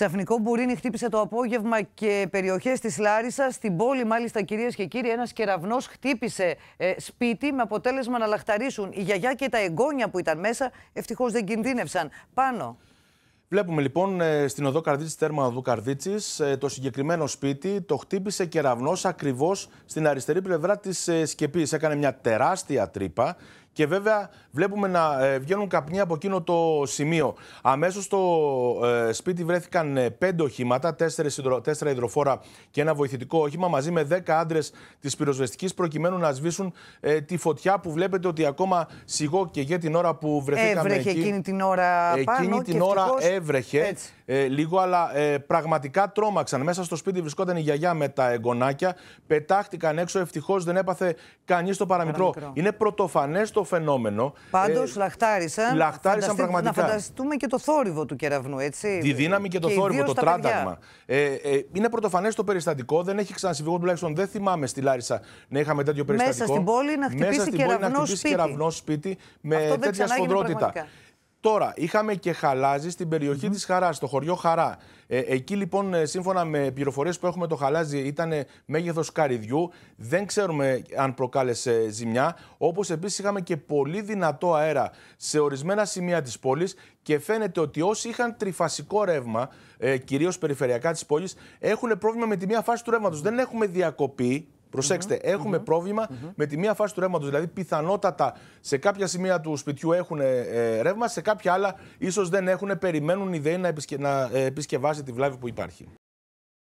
Ξαφνικό μπουρίνι χτύπησε το απόγευμα και περιοχές της Λάρισας. Στην πόλη, μάλιστα, κυρίες και κύριοι, ένας κεραυνός χτύπησε ε, σπίτι με αποτέλεσμα να λαχταρίσουν η γιαγιά και τα εγγόνια που ήταν μέσα. Ευτυχώς δεν κινδύνευσαν. Πάνω. Βλέπουμε λοιπόν ε, στην οδό Καρδίτσης, τέρμα οδού Καρδίτσης, ε, το συγκεκριμένο σπίτι το χτύπησε κεραυνός ακριβώς στην αριστερή πλευρά της σκεπής. Έκανε μια τεράστια τρύπα και βέβαια βλέπουμε να ε, βγαίνουν καπνοί από εκείνο το σημείο. Αμέσως στο ε, σπίτι βρέθηκαν ε, πέντε οχήματα, τέσσερα υδροφόρα και ένα βοηθητικό όχημα, μαζί με δέκα άντρες της πυροσβεστικής, προκειμένου να σβήσουν τη φωτιά που βλέπετε ότι ακόμα σιγό και για την ώρα που βρεθήκαμε. Έβρεχε εκεί, εκείνη την ώρα πάνω. Εκείνη την ώρα έβρεχε. Έτσι. λίγο, αλλά πραγματικά τρόμαξαν. Μέσα στο σπίτι βρισκόταν η γιαγιά με τα εγγονάκια. Πετάχτηκαν έξω. Ευτυχώς δεν έπαθε κανείς το παραμικρό. Είναι πρωτοφανές το φαινόμενο. Πάντως, ε, λαχτάρισαν. Λαχτάρισαν πραγματικά. Να φανταστούμε και το θόρυβο του κεραυνού, έτσι. Τη δύναμη και το θόρυβο, το τράνταγμα. Ε, ε, είναι πρωτοφανές το περιστατικό. Δεν έχει ξανασυμβεί. Εγώ τουλάχιστον δεν θυμάμαι στη Λάρισα να είχαμε τέτοιο περιστατικό. Μέσα στην πόλη να χτυπήσει κεραυνό σπίτι. σπίτι με τέτοια σφοδρότητα. Τώρα, είχαμε και χαλάζι στην περιοχή mm -hmm. της Χαράς, στο χωριό Χαρά. Ε, εκεί λοιπόν, ε, σύμφωνα με πληροφορίες που έχουμε, το χαλάζι ήταν μέγεθος καριδιού. Δεν ξέρουμε αν προκάλεσε ζημιά. Όπως επίσης είχαμε και πολύ δυνατό αέρα σε ορισμένα σημεία της πόλης και φαίνεται ότι όσοι είχαν τριφασικό ρεύμα, ε, κυρίως περιφερειακά της πόλης, έχουν πρόβλημα με τη μία φάση του ρεύματος. Δεν έχουμε διακοπή προσεξτε εχουμε προβλημα με τη μία φάση του ρεύματος. Δηλαδή, πιθανότατα σε κάποια σημεία του σπιτιού έχουν ε, ρεύμα, σε κάποια άλλα ίσως δεν έχουν, περιμένουν οι ΔΕΗ να, επισκε... να ε, επισκευάσει τη βλάβη που υπάρχει.